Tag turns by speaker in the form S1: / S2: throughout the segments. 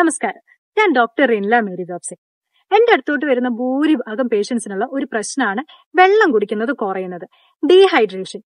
S1: നമസ്കാരം ഞാൻ doctor Rinla Mary ജോബ്സെ എന്റെ അടുത്തോട്ട് വരുന്ന ഭൂരിഭാഗം പേഷ്യൻസിനുള്ള ഒരു പ്രശ്നമാണ് വെള്ളം കുടിക്കുന്നത് കുറയുന്നത് ഡീഹൈഡ്രേഷൻ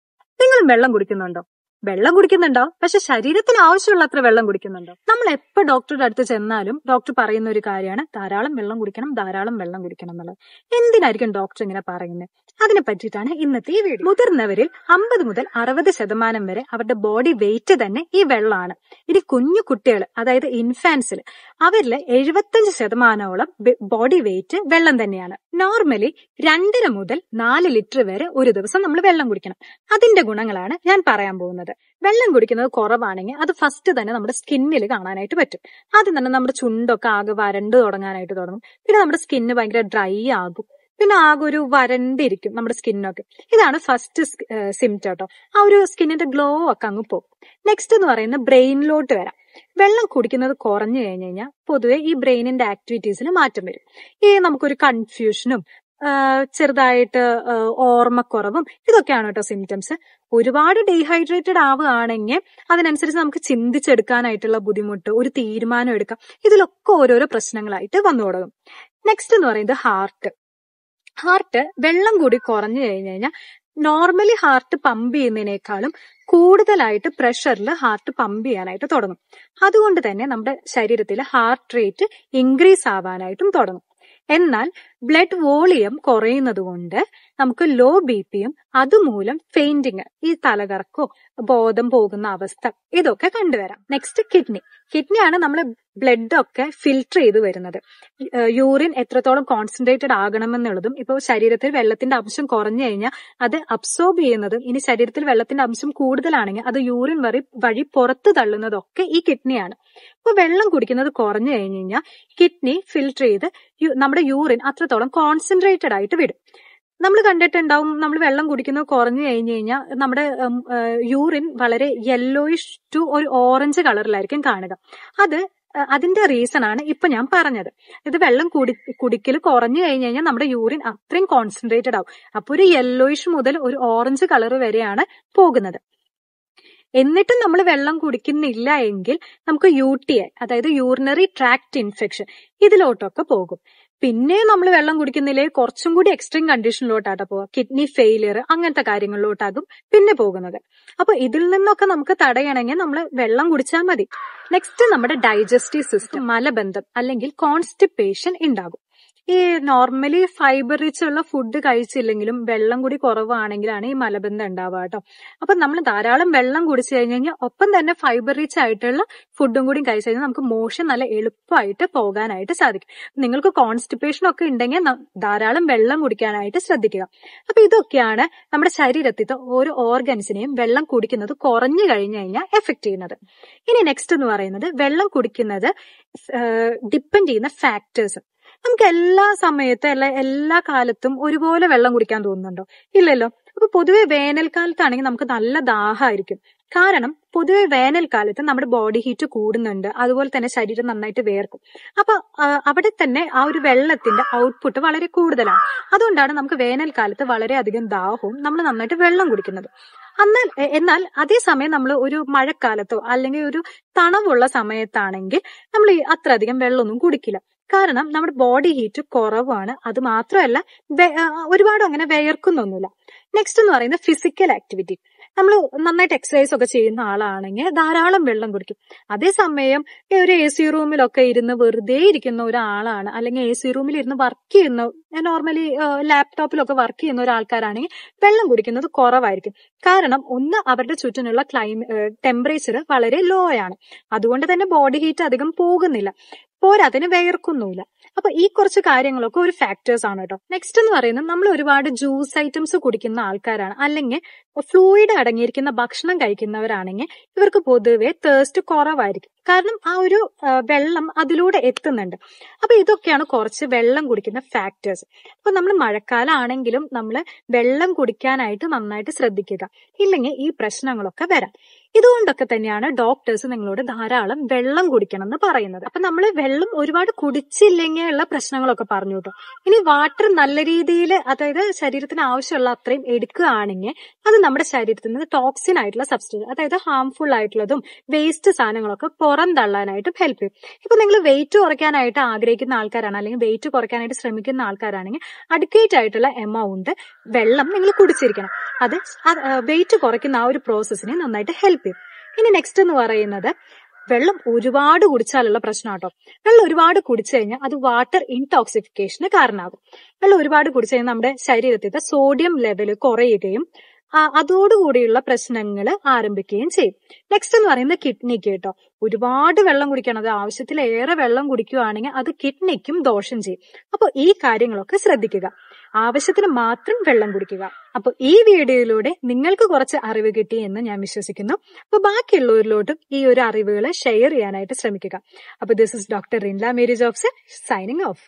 S1: നിങ്ങൾ വെള്ളം കുടിക്കുന്നുണ്ടോ വെള്ളം കുടിക്കുന്നുണ്ടോ പക്ഷെ ശരീരത്തിന് ആവശ്യമുള്ള അത്ര വെള്ളം കുടിക്കുന്നുണ്ടോ നമ്മൾ എപ്പോ ഡോക്ടറുടെ അടുത്ത് ചെന്നാലും ഡോക്ടർ പറയുന്ന ഒരു കാര്യമാണ് ധാരാളം വെള്ളം കുടിക്കണം ധാരാളം വെള്ളം കുടിക്കണം എന്നുള്ളത് എന്തിനായിരിക്കും ഡോക്ടർ ഇങ്ങനെ പറയുന്നത് അതിനെ പറ്റിയിട്ടാണ് ഇന്നത്തെ ഈ വീഡിയോ മുതിർന്നവരിൽ അമ്പത് മുതൽ അറുപത് ശതമാനം വരെ അവരുടെ ബോഡി വെയിറ്റ് തന്നെ ഈ വെള്ളമാണ് ഇനി കുഞ്ഞു കുട്ടികൾ അതായത് ഇൻഫാൻസിൽ അവരിൽ എഴുപത്തഞ്ച് ശതമാനോളം ബോഡി വെയിറ്റ് വെള്ളം തന്നെയാണ് നോർമലി രണ്ടര മുതൽ നാല് ലിറ്റർ വരെ ഒരു ദിവസം നമ്മൾ വെള്ളം കുടിക്കണം അതിന്റെ ഗുണങ്ങളാണ് ഞാൻ പറയാൻ പോകുന്നത് വെള്ളം കുടിക്കുന്നത് കുറവാണെങ്കിൽ അത് ഫസ്റ്റ് തന്നെ നമ്മുടെ സ്കിന്നിൽ കാണാനായിട്ട് പറ്റും ആദ്യം തന്നെ നമ്മുടെ ചുണ്ടൊക്കെ ആകെ വരണ്ട് തുടങ്ങാനായിട്ട് തുടങ്ങും പിന്നെ നമ്മുടെ സ്കിന്ന് ഭയങ്കര ഡ്രൈ ആകും പിന്നെ ആകെ ഒരു വരണ്ടിരിക്കും നമ്മുടെ സ്കിന്നൊക്കെ ഇതാണ് ഫസ്റ്റ് സിംറ്റം കേട്ടോ ആ ഒരു സ്കിന്നിന്റെ ഗ്ലോ ഒക്കെ അങ്ങ് പോകും നെക്സ്റ്റ് എന്ന് പറയുന്ന ബ്രെയിനിലോട്ട് വരാം വെള്ളം കുടിക്കുന്നത് കുറഞ്ഞു കഴിഞ്ഞു കഴിഞ്ഞാൽ പൊതുവെ ഈ ബ്രെയിനിന്റെ ആക്ടിവിറ്റീസിന് മാറ്റം വരും ഈ നമുക്കൊരു കൺഫ്യൂഷനും ചെറുതായിട്ട് ഓർമ്മക്കുറവും ഇതൊക്കെയാണ് കേട്ടോ സിംറ്റംസ് ഒരുപാട് ഡീഹൈഡ്രേറ്റഡ് ആവുകയാണെങ്കിൽ അതിനനുസരിച്ച് നമുക്ക് ചിന്തിച്ചെടുക്കാനായിട്ടുള്ള ബുദ്ധിമുട്ട് ഒരു തീരുമാനം എടുക്കാം ഇതിലൊക്കെ ഓരോരോ പ്രശ്നങ്ങളായിട്ട് വന്നു തുടങ്ങും നെക്സ്റ്റ് എന്ന് പറയുന്നത് ഹാർട്ട് ഹാർട്ട് വെള്ളം കൂടി കുറഞ്ഞു കഴിഞ്ഞു കഴിഞ്ഞാൽ നോർമലി ഹാർട്ട് പമ്പ് ചെയ്യുന്നതിനേക്കാളും കൂടുതലായിട്ട് പ്രഷറിൽ ഹാർട്ട് പമ്പ് ചെയ്യാനായിട്ട് തുടങ്ങും അതുകൊണ്ട് തന്നെ നമ്മുടെ ശരീരത്തിലെ ഹാർട്ട് റേറ്റ് ഇൻക്രീസ് ആവാനായിട്ടും തുടങ്ങും എന്നാൽ ബ്ലഡ് വോളിയം കുറയുന്നതുകൊണ്ട് നമുക്ക് ലോ ബി പിയും അതുമൂലം ഫെയിന്റിങ് ഈ തലകറക്കോ ബോധം പോകുന്ന അവസ്ഥ ഇതൊക്കെ കണ്ടുവരാം നെക്സ്റ്റ് കിഡ്നി കിഡ്നിയാണ് നമ്മൾ ബ്ലഡ് ഒക്കെ ഫിൽട്ടർ ചെയ്ത് വരുന്നത് യൂറിൻ എത്രത്തോളം കോൺസെൻട്രേറ്റഡ് ആകണമെന്നുള്ളതും ഇപ്പോൾ ശരീരത്തിൽ വെള്ളത്തിന്റെ അംശം കുറഞ്ഞു കഴിഞ്ഞാൽ അത് അബ്സോർബ് ചെയ്യുന്നതും ഇനി ശരീരത്തിൽ വെള്ളത്തിന്റെ അംശം കൂടുതലാണെങ്കിൽ അത് യൂറിൻ വഴി വഴി പുറത്തു തള്ളുന്നതൊക്കെ ഈ കിഡ്നിയാണ് അപ്പോൾ വെള്ളം കുടിക്കുന്നത് കുറഞ്ഞു കഴിഞ്ഞു കഴിഞ്ഞാൽ കിഡ്നി ഫിൽട്ടർ ചെയ്ത് നമ്മുടെ യൂറിൻ അത്ര എത്രത്തോളം കോൺസെൻട്രേറ്റഡ് ആയിട്ട് വിടും നമ്മൾ കണ്ടിട്ടുണ്ടാവും നമ്മൾ വെള്ളം കുടിക്കുന്നത് കുറഞ്ഞു കഴിഞ്ഞു കഴിഞ്ഞാൽ നമ്മുടെ യൂറിൻ വളരെ യെല്ലോയിഷ് ടു ഒരു ഓറഞ്ച് കളറിലായിരിക്കും കാണുക അത് അതിന്റെ റീസൺ ആണ് ഇപ്പൊ ഞാൻ പറഞ്ഞത് ഇത് വെള്ളം കുടി കുടിക്കൽ കുറഞ്ഞു കഴിഞ്ഞു കഴിഞ്ഞാൽ നമ്മുടെ യൂറിൻ അത്രയും കോൺസെൻട്രേറ്റഡ് ആവും അപ്പൊ ഒരു യെല്ലോയിഷ് മുതൽ ഒരു ഓറഞ്ച് കളർ വരെയാണ് പോകുന്നത് എന്നിട്ടും നമ്മൾ വെള്ളം കുടിക്കുന്നില്ല എങ്കിൽ നമുക്ക് യു ടി ഐ അതായത് യൂറിനറി ട്രാക്ട് ഇൻഫെക്ഷൻ ഇതിലോട്ടൊക്കെ പോകും പിന്നെ നമ്മൾ വെള്ളം കുടിക്കുന്നില്ലേ കുറച്ചും കൂടി എക്സ്ട്രീം കണ്ടീഷനിലോട്ടാട്ടോ പോവുക കിഡ്നി ഫെയിലിയർ അങ്ങനത്തെ കാര്യങ്ങളിലോട്ടാകും പിന്നെ പോകുന്നത് അപ്പൊ ഇതിൽ നിന്നൊക്കെ നമുക്ക് തടയണമെങ്കിൽ നമ്മൾ വെള്ളം കുടിച്ചാൽ മതി നെക്സ്റ്റ് നമ്മുടെ ഡൈജസ്റ്റീവ് സിസ്റ്റം മലബന്ധം അല്ലെങ്കിൽ കോൺസ്റ്റിപ്പേഷൻ ഉണ്ടാകും ഈ നോർമലി ഫൈബർ റിച്ച് ഉള്ള ഫുഡ് കഴിച്ചില്ലെങ്കിലും വെള്ളം കൂടി കുറവാണെങ്കിലാണ് ഈ മലബന്ധം ഉണ്ടാവുക കേട്ടോ അപ്പൊ നമ്മൾ ധാരാളം വെള്ളം കുടിച്ചു കഴിഞ്ഞു കഴിഞ്ഞാൽ ഒപ്പം തന്നെ ഫൈബർ റിച്ച് ആയിട്ടുള്ള ഫുഡും കൂടി കഴിച്ചു കഴിഞ്ഞാൽ നമുക്ക് മോശം നല്ല എളുപ്പമായിട്ട് പോകാനായിട്ട് സാധിക്കും നിങ്ങൾക്ക് കോൺസ്റ്റിപ്പേഷൻ ഒക്കെ ഉണ്ടെങ്കിൽ ധാരാളം വെള്ളം കുടിക്കാനായിട്ട് ശ്രദ്ധിക്കുക അപ്പൊ ഇതൊക്കെയാണ് നമ്മുടെ ശരീരത്തിലെ ഓരോ ഓർഗൻസിനെയും വെള്ളം കുടിക്കുന്നത് കുറഞ്ഞു കഴിഞ്ഞു കഴിഞ്ഞാൽ എഫക്ട് ചെയ്യുന്നത് ഇനി നെക്സ്റ്റ് എന്ന് പറയുന്നത് വെള്ളം കുടിക്കുന്നത് ഡിപ്പെൻഡ് ചെയ്യുന്ന ഫാക്ടേഴ്സ് നമുക്ക് എല്ലാ സമയത്തും അല്ലെ എല്ലാ കാലത്തും ഒരുപോലെ വെള്ളം കുടിക്കാൻ തോന്നുന്നുണ്ടോ ഇല്ലല്ലോ അപ്പൊ പൊതുവെ വേനൽക്കാലത്താണെങ്കിൽ നമുക്ക് നല്ല ദാഹമായിരിക്കും കാരണം പൊതുവെ വേനൽക്കാലത്ത് നമ്മുടെ ബോഡി ഹീറ്റ് കൂടുന്നുണ്ട് അതുപോലെ തന്നെ ശരീരം നന്നായിട്ട് വേർക്കും അപ്പൊ അവിടെ തന്നെ ആ ഒരു വെള്ളത്തിന്റെ ഔട്ട്പുട്ട് വളരെ കൂടുതലാണ് അതുകൊണ്ടാണ് നമുക്ക് വേനൽക്കാലത്ത് വളരെയധികം ദാഹവും നമ്മൾ നന്നായിട്ട് വെള്ളം കുടിക്കുന്നത് എന്നാൽ എന്നാൽ അതേസമയം നമ്മൾ ഒരു മഴക്കാലത്തോ അല്ലെങ്കിൽ ഒരു തണവുള്ള സമയത്താണെങ്കിൽ നമ്മൾ അത്രയധികം വെള്ളമൊന്നും കുടിക്കില്ല കാരണം നമ്മുടെ ബോഡി ഹീറ്റ് കുറവാണ് അത് മാത്രമല്ല ഒരുപാട് അങ്ങനെ വിയർക്കുന്നൊന്നുമില്ല നെക്സ്റ്റ് എന്ന് പറയുന്നത് ഫിസിക്കൽ ആക്ടിവിറ്റി നമ്മൾ നന്നായിട്ട് എക്സസൈസ് ഒക്കെ ചെയ്യുന്ന ആളാണെങ്കിൽ ധാരാളം വെള്ളം കുടിക്കും അതേസമയം ഒരു എ സി റൂമിലൊക്കെ ഇരുന്ന് വെറുതെ ഇരിക്കുന്ന ഒരാളാണ് അല്ലെങ്കിൽ എ സി റൂമിൽ ഇരുന്ന് വർക്ക് ചെയ്യുന്ന നോർമലി ലാപ്ടോപ്പിലൊക്കെ വർക്ക് ചെയ്യുന്ന ഒരാൾക്കാരാണെങ്കിൽ വെള്ളം കുടിക്കുന്നത് കുറവായിരിക്കും കാരണം ഒന്ന് അവരുടെ ചുറ്റിനുള്ള ക്ലൈമ ടെമ്പറേച്ചർ വളരെ ലോ ആണ് അതുകൊണ്ട് തന്നെ ബോഡി ഹീറ്റ് അധികം പോകുന്നില്ല അതിന് വേർക്കൊന്നുമില്ല അപ്പൊ ഈ കുറച്ച് കാര്യങ്ങളൊക്കെ ഒരു ഫാക്ടേഴ്സ് ആണ് കേട്ടോ നെക്സ്റ്റ് എന്ന് പറയുന്നത് നമ്മൾ ഒരുപാട് ജ്യൂസ് ഐറ്റംസ് കുടിക്കുന്ന ആൾക്കാരാണ് അല്ലെങ്കിൽ ഫ്ലൂയിഡ് അടങ്ങിയിരിക്കുന്ന ഭക്ഷണം കഴിക്കുന്നവരാണെങ്കിൽ ഇവർക്ക് പൊതുവെ തേഴ്സ്റ്റ് കുറവായിരിക്കും കാരണം ആ ഒരു വെള്ളം അതിലൂടെ എത്തുന്നുണ്ട് അപ്പൊ ഇതൊക്കെയാണ് കുറച്ച് വെള്ളം കുടിക്കുന്ന ഫാക്ടേഴ്സ് അപ്പൊ നമ്മൾ മഴക്കാലാണെങ്കിലും നമ്മൾ വെള്ളം കുടിക്കാനായിട്ട് നന്നായിട്ട് ശ്രദ്ധിക്കുക ഇല്ലെങ്കിൽ ഈ പ്രശ്നങ്ങളൊക്കെ വരാം ഇതുകൊണ്ടൊക്കെ തന്നെയാണ് ഡോക്ടേഴ്സ് നിങ്ങളോട് ധാരാളം വെള്ളം കുടിക്കണം എന്ന് പറയുന്നത് അപ്പൊ നമ്മൾ വെള്ളം ഒരുപാട് കുടിച്ചില്ലെങ്കിൽ ഉള്ള പ്രശ്നങ്ങളൊക്കെ പറഞ്ഞു കേട്ടോ ഇനി വാട്ടർ നല്ല രീതിയിൽ അതായത് ശരീരത്തിന് ആവശ്യമുള്ള അത്രയും എടുക്കുകയാണെങ്കിൽ അത് നമ്മുടെ ശരീരത്തിൽ നിന്ന് ടോക്സിൻ ആയിട്ടുള്ള സബ്സ്റ്റൻസ് അതായത് ഹാംഫുൾ ആയിട്ടുള്ളതും വേസ്റ്റ് സാധനങ്ങളൊക്കെ പുറം തള്ളാനായിട്ട് ഹെൽപ്പ് ചെയ്യും ഇപ്പൊ നിങ്ങൾ വെയിറ്റ് കുറയ്ക്കാനായിട്ട് ആഗ്രഹിക്കുന്ന ആൾക്കാരാണ് അല്ലെങ്കിൽ വെയിറ്റ് കുറയ്ക്കാനായിട്ട് ശ്രമിക്കുന്ന ആൾക്കാരാണെങ്കിൽ അഡിക്വേറ്റ് ആയിട്ടുള്ള എമൗണ്ട് വെള്ളം നിങ്ങൾ കുടിച്ചിരിക്കണം അത് വെയിറ്റ് കുറയ്ക്കുന്ന ആ ഒരു പ്രോസസ്സിനെ നന്നായിട്ട് ഹെൽപ്പ് ഇനി നെക്സ്റ്റ് എന്ന് പറയുന്നത് വെള്ളം ഒരുപാട് കുടിച്ചാലുള്ള പ്രശ്നം കേട്ടോ വെള്ളം ഒരുപാട് കുടിച്ചു കഴിഞ്ഞാൽ അത് വാട്ടർ ഇൻടോക്സിഫിക്കേഷന് കാരണമാകും വെള്ളം ഒരുപാട് കുടിച്ചു കഴിഞ്ഞാൽ നമ്മുടെ ശരീരത്തിന്റെ സോഡിയം ലെവൽ കുറയുകയും അതോടുകൂടിയുള്ള പ്രശ്നങ്ങൾ ആരംഭിക്കുകയും ചെയ്യും നെക്സ്റ്റ് എന്ന് പറയുന്നത് കിഡ്നിക്ക് കേട്ടോ ഒരുപാട് വെള്ളം കുടിക്കണം അത് ആവശ്യത്തിലേറെ വെള്ളം കുടിക്കുകയാണെങ്കിൽ അത് കിഡ്നിക്കും ദോഷം ചെയ്യും അപ്പോൾ ഈ കാര്യങ്ങളൊക്കെ ശ്രദ്ധിക്കുക ആവശ്യത്തിന് മാത്രം വെള്ളം കുടിക്കുക അപ്പോൾ ഈ വീഡിയോയിലൂടെ നിങ്ങൾക്ക് കുറച്ച് അറിവ് കിട്ടി എന്ന് ഞാൻ വിശ്വസിക്കുന്നു അപ്പോൾ ബാക്കിയുള്ളവരിലോട്ടും ഈ ഒരു അറിവുകൾ ഷെയർ ചെയ്യാനായിട്ട് ശ്രമിക്കുക അപ്പോൾ this is doctor Rinla Mary Jobs signing of